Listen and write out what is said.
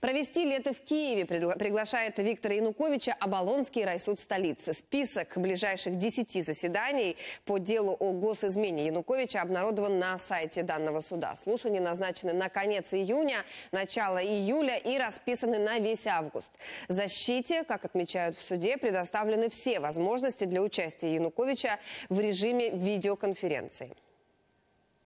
Провести лето в Киеве приглашает Виктора Януковича Оболонский райсуд столицы. Список ближайших 10 заседаний по делу о госизмене Януковича обнародован на сайте данного суда. Слушания назначены на конец июня, начало июля и расписаны на весь август. Защите, как отмечают в суде, предоставлены все возможности для участия Януковича в режиме видеоконференции.